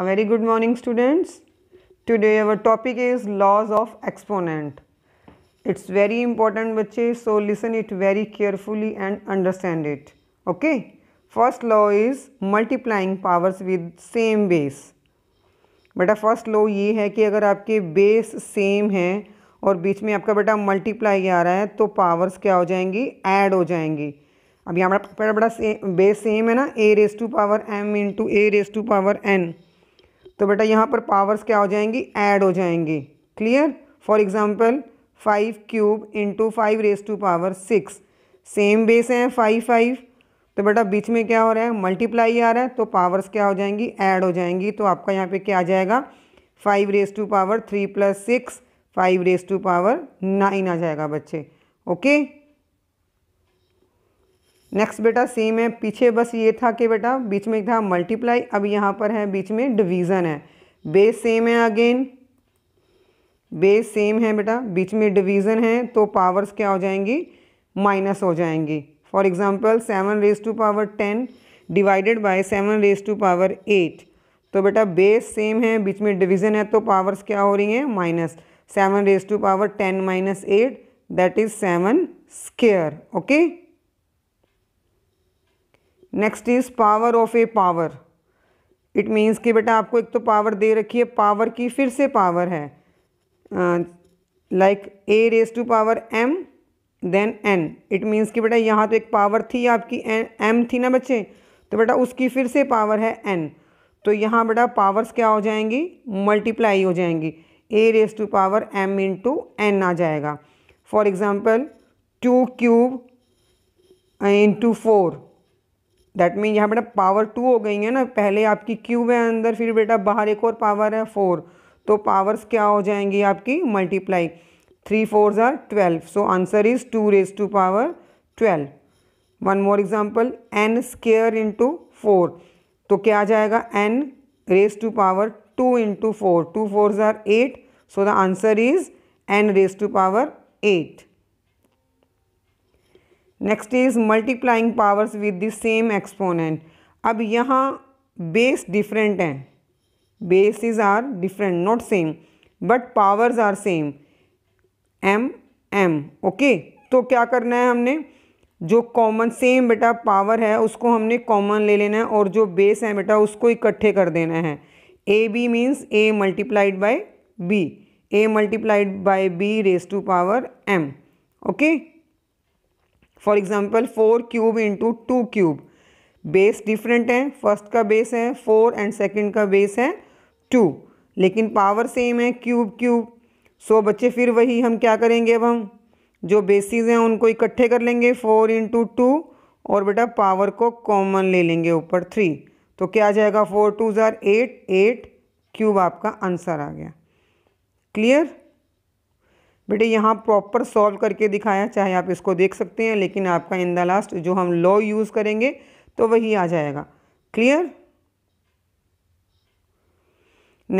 A very good morning students. Today our topic is laws of exponent. It's very important bachche so listen it very carefully and understand it. Okay. First law is multiplying powers with same base. beta first law ye hai ki agar aapke base same hai और बीच में आपका बेटा multiply आ रहा है तो powers क्या हो जाएंगी ऐड हो जाएंगी अब यहाँ बड़ा बड़ा से, बेस सेम है ना A raise to power M into A raise to power N तो बेटा यहाँ पर पावर्स क्या हो जाएंगी ऐड हो जाएंगी clear for example five cube into five raise to power six same base है फाइव फाइव तो बेटा बीच में क्या हो रहा है मल्टीप्लाई आ रहा है तो पावर्स क्या हो जाएंगी ऐड हो जाएंगी तो आपका यहाँ पे क्या आ जाएगा five raise to power three plus six five raise to power nine आ जाएगा बच्चे ओके नेक्स्ट बेटा सेम है पीछे बस ये था कि बेटा बीच में एक था मल्टीप्लाई अब यहाँ पर है बीच में डिवीज़न है बेस सेम है अगेन बेस सेम है बेटा बीच में डिवीज़न है तो पावर्स क्या हो जाएंगी माइनस हो जाएंगी for example seven raise to power ten divided by seven raise to power eight तो बेटा बेस सेम है बीच में डिवीज़न है तो पावर्स क्या हो रही हैं minus seven raise to power ten minus eight that is seven square okay next is power of a power it means कि बेटा आपको एक तो पावर दे रखी है पावर की फिर से पावर है like a raise to power M then N it means कि बेटा यहाँ तो एक पावर थी आपकी एम थी ना बच्चे तो बेटा उसकी फिर से पावर है एन तो यहाँ बेटा पावर्स क्या हो जाएंगी मल्टीप्लाई हो जाएंगी ए raise to power M into N आ जाएगा for example two cube into four that mean यहाँ बेटा पावर टू हो गई है ना पहले आपकी क्यूब है अंदर फिर बेटा बाहर एक और पावर है फोर तो पावर्स क्या हो जाएंगी आपकी मल्टीप्लाई थ्री फोर जार twelve so answer is two raise to power twelve one more example N square into four तो क्या आ जाएगा N raise to power two into four two four जार eight so the answer is N raise to power eight next is multiplying powers with the same exponent अब यहाँ base different हैं basis are different not same but powers are same M M okay तो क्या करना है हमने जो common same बेटा पावर है उसको हमने कॉमन ले लेना है और जो बेस है बेटा उसको इकट्ठे कर देना है A B means A multiplied by B A multiplied by B raise to power M okay for example four cube into two cube base different है फर्स्ट का बेस है फोर एंड सेकेंड का बेस है two लेकिन power same है cube cube so बच्चे फिर वही हम क्या करेंगे अब हम जो बेसिस हैं उनको इकट्ठे कर लेंगे फोर इंटू टू और बेटा पावर को कॉमन ले लेंगे ऊपर थ्री तो क्या आ जाएगा फोर टू ज़ार एट एट क्यूब आपका आंसर आ गया क्लियर बेटे यहाँ प्रॉपर सॉल्व करके दिखाया चाहे आप इसको देख सकते हैं लेकिन आपका इन द लास्ट जो हम लॉ यूज़ करेंगे तो वही आ जाएगा clear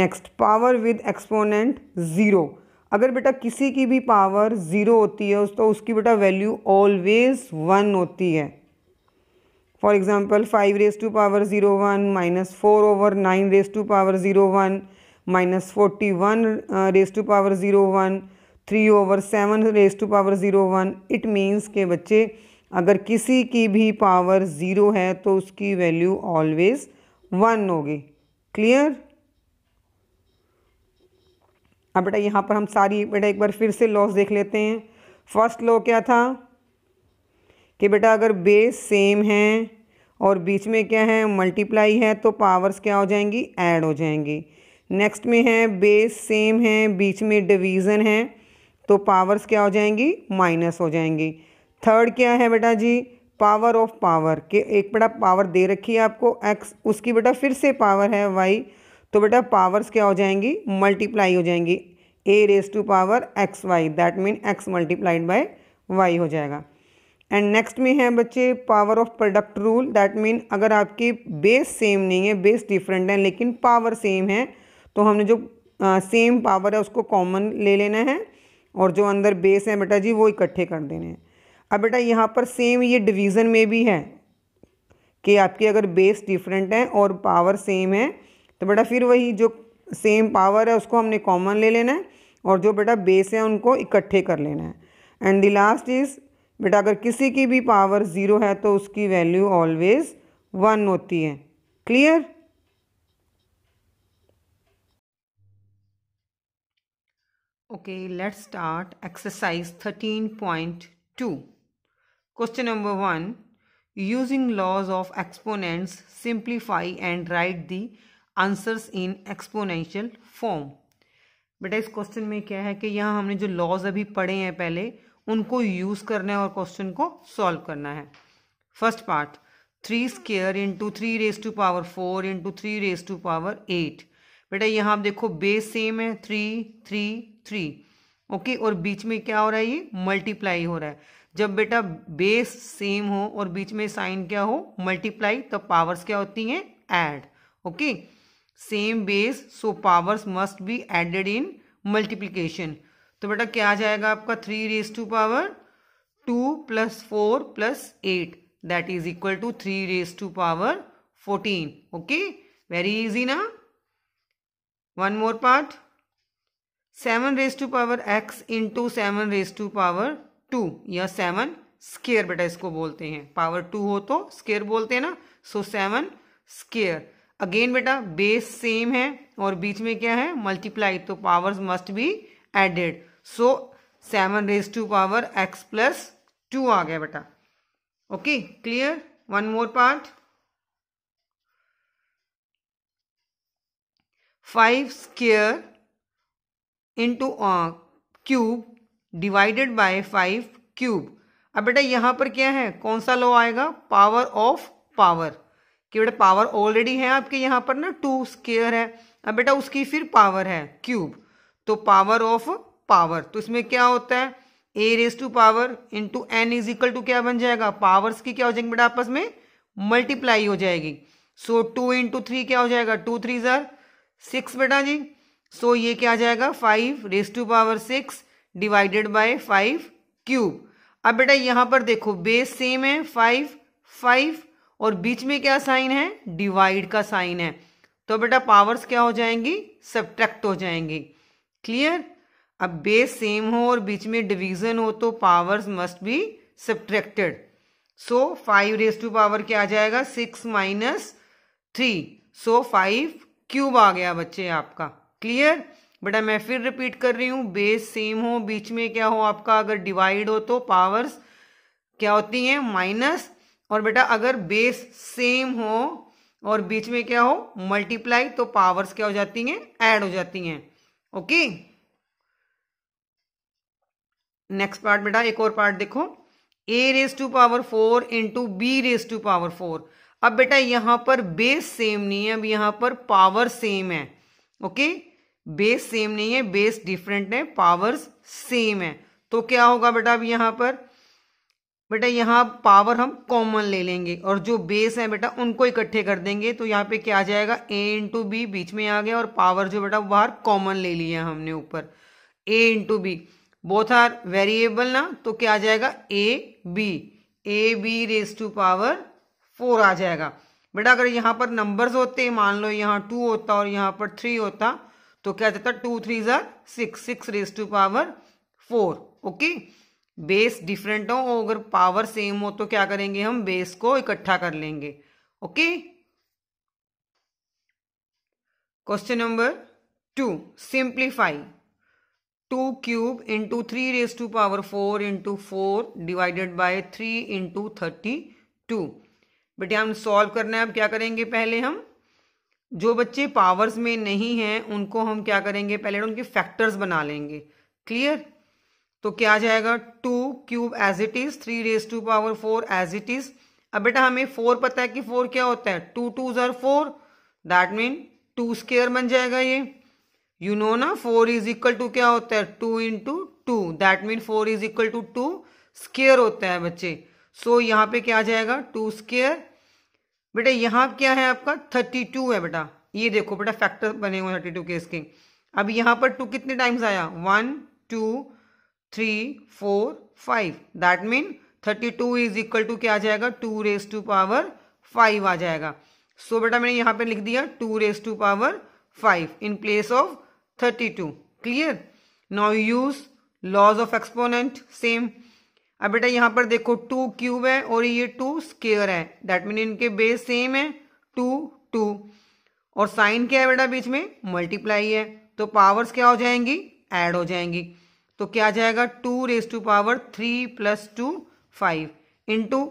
next power with exponent zero अगर बेटा किसी की भी पावर ज़ीरो होती है तो उसकी बेटा वैल्यू ऑलवेज वन होती है for example five raise to power zero one minus four over nine raise to power zero one minus forty one raise to power zero one three over seven raise to power zero one it means के बच्चे अगर किसी की भी power zero है तो उसकी value always one होगी क्लियर अब बेटा यहाँ पर हम सारी बेटा एक बार फिर से लॉस देख लेते हैं फर्स्ट लॉ क्या था कि बेटा अगर बेस सेम है और बीच में क्या है मल्टीप्लाई है तो पावर्स क्या हो जाएंगी ऐड हो जाएंगी नेक्स्ट में है बेस सेम है बीच में डिवीज़न है तो पावर्स क्या हो जाएंगी माइनस हो जाएंगी थर्ड क्या है बेटा जी पावर ऑफ पावर के एक बेटा पावर दे रखी है आपको एक्स उसकी बेटा फिर से पावर है वाई तो बेटा पावर्स क्या हो जाएंगी मल्टीप्लाई हो जाएंगी ए raise to power X Y that mean X multiplied by Y हो जाएगा एंड नेक्स्ट में है बच्चे power of product rule that mean अगर आपकी बेस सेम नहीं है बेस डिफरेंट है लेकिन पावर सेम है तो हमने जो सेम uh, पावर है उसको कॉमन ले लेना है और जो अंदर बेस है बेटा जी वो इकट्ठे कर देने हैं अब बेटा यहाँ पर सेम ये डिवीज़न में भी है कि आपके अगर बेस डिफरेंट है और पावर सेम है तो बेटा फिर वही जो सेम पावर है उसको हमने कॉमन ले लेना है और जो बेटा बेस है उनको इकट्ठे कर लेना है एंड द लास्ट इज़ बेटा अगर किसी की भी पावर ज़ीरो है तो उसकी वैल्यू ऑलवेज़ वन होती है clear Okay, let's start exercise 13.2. Question number 1. Using laws of exponents, simplify and write the answers in exponential form बेटा इस क्वेश्चन में क्या है कि यहाँ हमने जो लॉज अभी पढ़े हैं पहले उनको यूज़ करना है और क्वेश्चन को सॉल्व करना है first part three square into three raise to power four into three raise to power eight बेटा यहाँ आप देखो बेस सेम है थ्री थ्री थ्री ओके और बीच में क्या हो रहा है ये मल्टीप्लाई हो रहा है जब बेटा बेस सेम हो और बीच में साइन क्या हो मल्टीप्लाई तब पावर्स क्या होती हैं add okay same base so powers must be added in multiplication तो बेटा क्या आ जाएगा आपका three raise to power two plus four plus eight that is equal to three raise to power fourteen okay very easy ना one more part seven raise to power x into seven raise to power two या seven square बेटा इसको बोलते हैं power to हो तो square बोलते हैं ना सो सेवन स्केयर अगेन बेटा बेस सेम है और बीच में क्या है मल्टीप्लाई तो powers must be added so seven raise to power x plus two आ गया बेटा okay clear one more part five square into cube divided by five cube अब बेटा यहाँ पर क्या है कौन सा लॉ आएगा पावर ऑफ पावर कि बेटा पावर ऑलरेडी है आपके यहाँ पर ना टू स्केयर है अब बेटा उसकी फिर पावर है क्यूब तो पावर ऑफ पावर तो इसमें क्या होता है a raise to power into n is equal to क्या बन जाएगा पावर्स की क्या हो जाएंगे बेटा आपस में मल्टीप्लाई हो जाएगी सो टू इंटू थ्री क्या हो जाएगा टू थ्री जर सिक्स बेटा जी सो ये क्या आ जाएगा five raise to power six divided by five cube अब बेटा यहाँ पर देखो बेस सेम है फाइव फाइव और बीच में क्या साइन है डिवाइड का साइन है तो बेटा पावर्स क्या हो जाएंगी सब्ट्रैक्ट हो जाएंगी क्लियर अब बेस सेम हो और बीच में डिवीजन हो तो powers must be subtracted so five raise to power क्या आ जाएगा six minus three so five cube आ गया बच्चे आपका क्लियर बेटा मैं फिर रिपीट कर रही हूँ बेस सेम हो बीच में क्या हो आपका अगर डिवाइड हो तो पावर्स क्या होती हैं माइनस और बेटा अगर बेस सेम हो और बीच में क्या हो मल्टीप्लाई तो पावर्स क्या हो जाती हैं ऐड हो जाती हैं ओके नेक्स्ट पार्ट बेटा एक और पार्ट देखो a raise to power four into b raise to power four अब बेटा यहां पर बेस सेम नहीं है अब यहां पर पावर सेम है ओके बेस सेम नहीं है बेस डिफरेंट है पावर्स सेम है तो क्या होगा बेटा अब यहाँ पर बेटा यहां पावर हम कॉमन ले लेंगे और जो बेस है बेटा उनको इकट्ठे कर देंगे तो यहाँ पे क्या आ जाएगा ए इंटू बी बीच में आ गया और पावर जो बेटा बाहर कॉमन ले लिया हमने ऊपर a into b both are variable ना तो क्या आ जाएगा a b a b raise to power four आ जाएगा बेटा अगर यहाँ पर नंबर्स होते मान लो यहाँ टू होता और यहाँ पर थ्री होता तो क्या जाता टू थ्री जर six six raise to power four okay base different हो और अगर पावर सेम हो तो क्या करेंगे हम बेस को इकट्ठा कर लेंगे okay question number two simplify two cube into three raise to power four into four divided by three into thirty two बेटे हम सॉल्व करना है अब क्या करेंगे पहले हम जो बच्चे पावर्स में नहीं हैं उनको हम क्या करेंगे पहले उनके फैक्टर्स बना लेंगे क्लियर तो क्या जाएगा two cube as it is three raise to power four as it is अब बेटा हमें फोर पता है कि फोर क्या होता है टू टू ज़र four that mean two square बन जाएगा ये यू नो ना फोर इज इक्वल टू क्या होता है two into two that mean four is equal to two square होता है बच्चे सो so, यहाँ पे क्या आ जाएगा टू स्केयर बेटा यहाँ क्या है आपका थर्टी टू है बेटा ये देखो बेटा फैक्टर बने हुए थर्टी टू के इसके अब यहाँ पर टू कितने टाइम्स आया one two three four five that mean thirty two is equal to क्या आ जाएगा two raise to power five आ जाएगा सो so, बेटा मैंने यहाँ पे लिख दिया two raise to power five in place of thirty two clear now use laws of exponent same अब बेटा यहाँ पर देखो टू क्यूब है और ये टू स्केयर है दैट मीन इनके बेस सेम है टू टू और साइन क्या है बेटा बीच में मल्टीप्लाई है तो पावर्स क्या हो जाएंगी ऐड हो जाएंगी तो क्या जाएगा two raise to power three plus two five into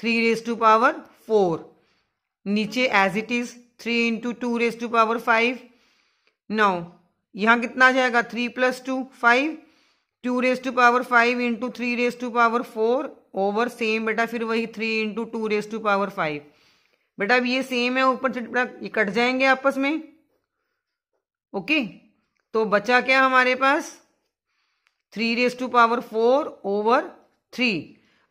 three raise to power four नीचे as it is three into two raise to power five now यहाँ कितना आ जाएगा three plus two five two raise to power five into three raise to power four over same बेटा फिर वही three into two raise to power five बेटा अब ये सेम है ऊपर से बेटा ये कट जाएंगे आपस में ओके तो बचा क्या हमारे पास three raise to power four over three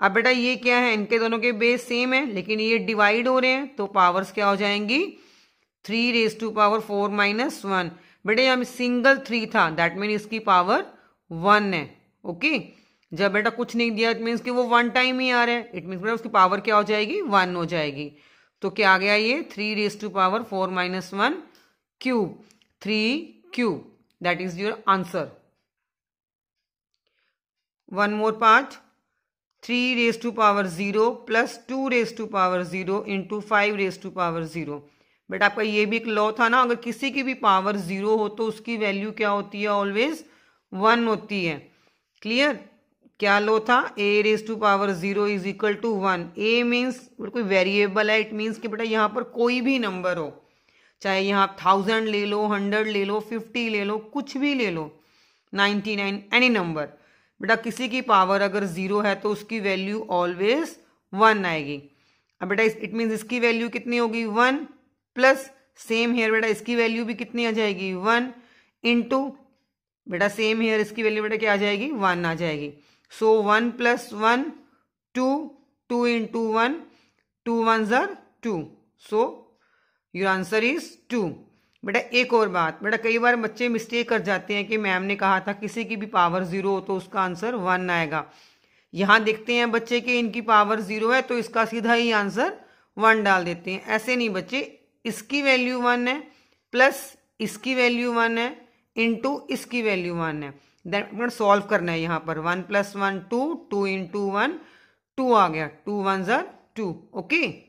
अब बेटा ये क्या है इनके दोनों के बेस सेम है लेकिन ये डिवाइड हो रहे हैं तो पावर्स क्या हो जाएंगी three raise to power four minus one बेटा यहां सिंगल थ्री था दैट मीन इसकी पावर वन है ओके जब बेटा कुछ नहीं दिया इट मीन्स कि वो वन टाइम ही आ रहा है इट मीन्स बेटा उसकी पावर क्या हो जाएगी वन हो जाएगी तो क्या आ गया ये three raise to power four minus one cube three cube that is your answer one more part three raise to power zero plus two raise to power zero into five raise to power zero बेटा आपका ये भी एक law था ना अगर किसी की भी पावर जीरो हो तो उसकी वैल्यू क्या होती है ऑलवेज वन होती है क्लियर क्या लो था a raise to power zero is equal to one a means कोई वेरिएबल है इट मीन्स कि बेटा यहाँ पर कोई भी नंबर हो चाहे यहाँ थाउजेंड ले लो हंड्रेड ले लो फिफ्टी ले लो कुछ भी ले लो नाइन्टी नाइन एनी नंबर बेटा किसी की पावर अगर ज़ीरो है तो उसकी वैल्यू ऑलवेज वन आएगी अब बेटा इट मीन्स इसकी वैल्यू कितनी होगी वन प्लस सेम हेयर बेटा इसकी वैल्यू भी कितनी आ जाएगी वन इंटू बेटा सेम हेयर इसकी वैल्यू बेटा क्या आ जाएगी वन आ जाएगी so one plus one two two in two one two one ज़र two so your answer is two बेटा एक और बात बेटा कई बार बच्चे मिस्टेक कर जाते हैं कि मैम ने कहा था किसी की भी पावर ज़ीरो हो तो उसका आंसर वन आएगा यहाँ देखते हैं बच्चे कि इनकी पावर ज़ीरो है तो इसका सीधा ही आंसर वन डाल देते हैं ऐसे नहीं बच्चे इसकी वैल्यू वन है प्लस इसकी वैल्यू वन है इंटू इसकी वैल्यू वन है देन सॉल्व करना है यहाँ पर one plus one two two into one two आ गया टू वन ज़र टू ओके